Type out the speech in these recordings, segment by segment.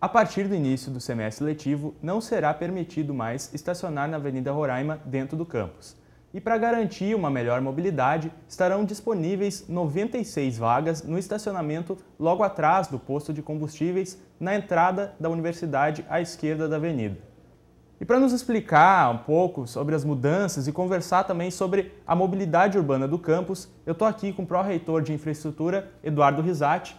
A partir do início do semestre letivo, não será permitido mais estacionar na Avenida Roraima dentro do campus. E para garantir uma melhor mobilidade, estarão disponíveis 96 vagas no estacionamento logo atrás do posto de combustíveis, na entrada da universidade à esquerda da avenida. E para nos explicar um pouco sobre as mudanças e conversar também sobre a mobilidade urbana do campus, eu estou aqui com o pró-reitor de infraestrutura, Eduardo Risati.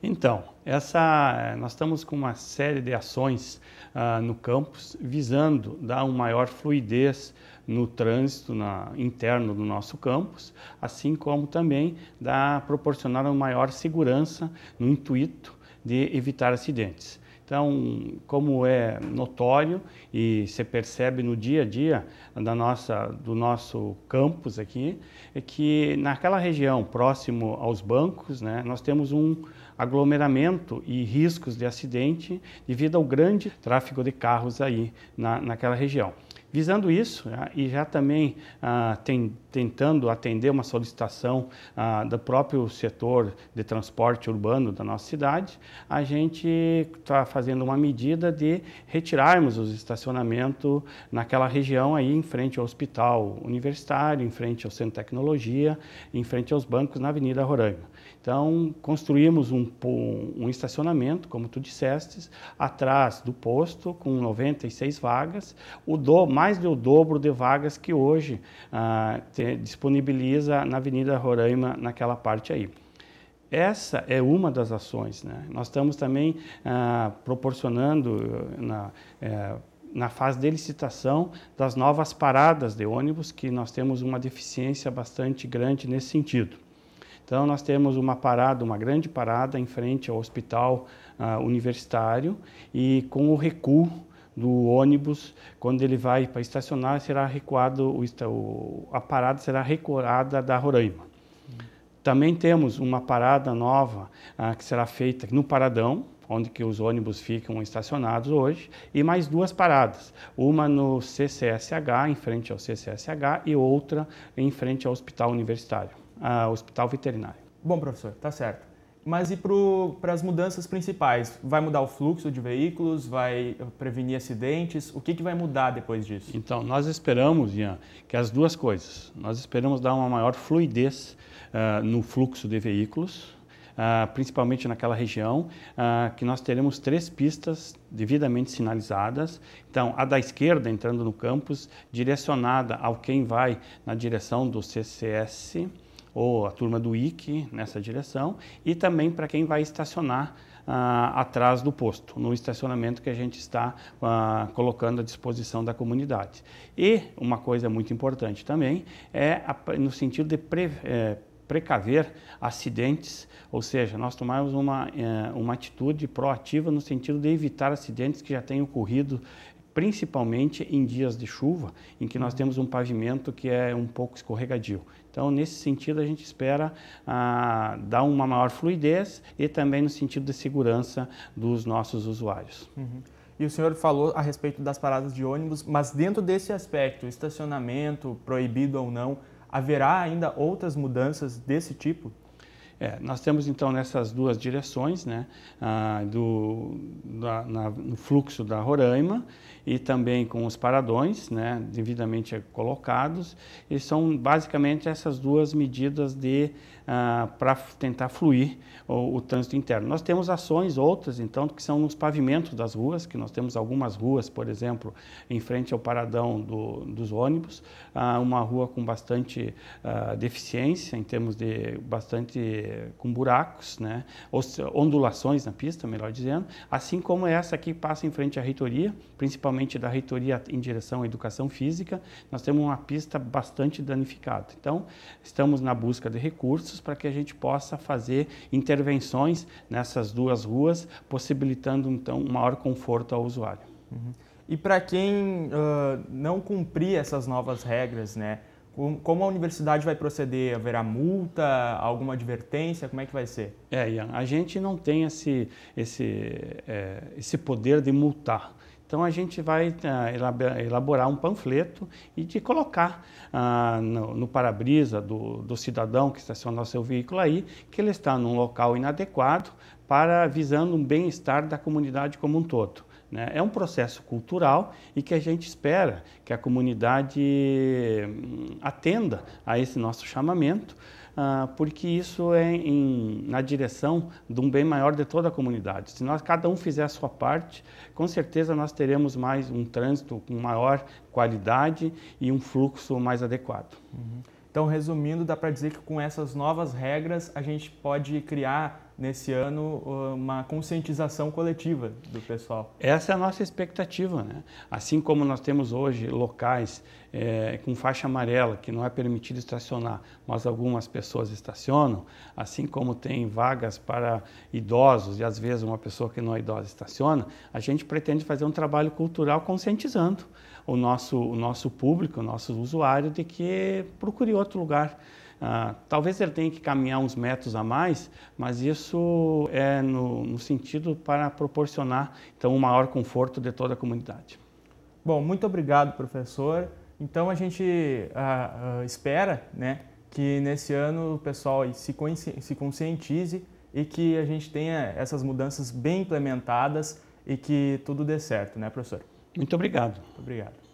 Então, essa, eh, nós estamos com uma série de ações uh, no campus visando dar uma maior fluidez no trânsito na, interno do nosso campus, assim como também dar, proporcionar uma maior segurança no intuito de evitar acidentes. Então, como é notório e se percebe no dia a dia da nossa, do nosso campus aqui, é que naquela região próximo aos bancos, né, nós temos um aglomeramento e riscos de acidente devido ao grande tráfego de carros aí na, naquela região. Visando isso, né, e já também ah, tem tentando atender uma solicitação ah, do próprio setor de transporte urbano da nossa cidade, a gente está fazendo uma medida de retirarmos os estacionamentos naquela região aí em frente ao hospital universitário, em frente ao centro de tecnologia, em frente aos bancos na Avenida Roraima. Então, construímos um, um estacionamento, como tu disseste, atrás do posto, com 96 vagas, o do, mais do dobro de vagas que hoje ah, tem eh, disponibiliza na Avenida Roraima, naquela parte aí. Essa é uma das ações. Né? Nós estamos também ah, proporcionando eh, na, eh, na fase de licitação das novas paradas de ônibus, que nós temos uma deficiência bastante grande nesse sentido. Então, nós temos uma parada, uma grande parada em frente ao hospital ah, universitário e com o recuo do ônibus, quando ele vai para estacionar, será recuado, o, a parada será recuada da Roraima. Também temos uma parada nova ah, que será feita no Paradão, onde que os ônibus ficam estacionados hoje, e mais duas paradas, uma no CCSH, em frente ao CCSH, e outra em frente ao Hospital Universitário, ah, Hospital Veterinário. Bom, professor, tá certo mas e para as mudanças principais? Vai mudar o fluxo de veículos? Vai eh, prevenir acidentes? O que, que vai mudar depois disso? Então, nós esperamos, Ian, que as duas coisas. Nós esperamos dar uma maior fluidez uh, no fluxo de veículos, Uh, principalmente naquela região, uh, que nós teremos três pistas devidamente sinalizadas. Então, a da esquerda, entrando no campus, direcionada ao quem vai na direção do CCS, ou a turma do IC nessa direção e também para quem vai estacionar ah, atrás do posto, no estacionamento que a gente está ah, colocando à disposição da comunidade. E uma coisa muito importante também é a, no sentido de pre, eh, precaver acidentes, ou seja, nós tomamos uma, eh, uma atitude proativa no sentido de evitar acidentes que já tenham ocorrido principalmente em dias de chuva, em que nós temos um pavimento que é um pouco escorregadio. Então, nesse sentido, a gente espera ah, dar uma maior fluidez e também no sentido de segurança dos nossos usuários. Uhum. E o senhor falou a respeito das paradas de ônibus, mas dentro desse aspecto, estacionamento proibido ou não, haverá ainda outras mudanças desse tipo? É, nós temos então nessas duas direções, né, ah, do, da, na, no fluxo da Roraima e também com os paradões, né, devidamente colocados, e são basicamente essas duas medidas de ah, para tentar fluir o, o, trânsito interno. Nós temos ações outras então que são nos pavimentos das ruas, que nós temos algumas ruas, por exemplo, em frente ao paradão do, dos ônibus, ah, uma rua com bastante ah, deficiência em termos de bastante com buracos, né? ondulações na pista, melhor dizendo, assim como essa aqui passa em frente à reitoria, principalmente da reitoria em direção à educação física, nós temos uma pista bastante danificada. Então, estamos na busca de recursos para que a gente possa fazer intervenções nessas duas ruas, possibilitando então um maior conforto ao usuário. Uhum. E para quem uh, não cumprir essas novas regras, né? Como a universidade vai proceder? Haverá multa, alguma advertência? Como é que vai ser? É, Ian, a gente não tem esse, esse, é, esse poder de multar. Então a gente vai uh, elaborar um panfleto e de colocar uh, no, no para-brisa do, do, cidadão que estacionou seu veículo aí que ele está num local inadequado para visando um bem-estar da comunidade como um todo. Né? É um processo cultural e que a gente espera que a comunidade hum, atenda a esse nosso chamamento, ah, porque isso é em, na direção de um bem maior de toda a comunidade. Se nós cada um fizer a sua parte, com certeza nós teremos mais um trânsito com maior qualidade e um fluxo mais adequado. Uhum. Então, resumindo, dá para dizer que com essas novas regras a gente pode criar nesse ano uma conscientização coletiva do pessoal. Essa é a nossa expectativa, né? Assim como nós temos hoje locais é, com faixa amarela que não é permitido estacionar, mas algumas pessoas estacionam, assim como tem vagas para idosos e às vezes uma pessoa que não é idosa estaciona, a gente pretende fazer um trabalho cultural conscientizando o nosso, o nosso público, o nosso usuário de que procure outro lugar. Ah, talvez ele tenha que caminhar uns metros a mais, mas isso é no, no sentido para proporcionar então o um maior conforto de toda a comunidade. Bom, muito obrigado, professor. Então a gente ah, ah, espera, né, que nesse ano o pessoal se, se conscientize e que a gente tenha essas mudanças bem implementadas e que tudo dê certo, né, professor? Muito obrigado. Muito obrigado.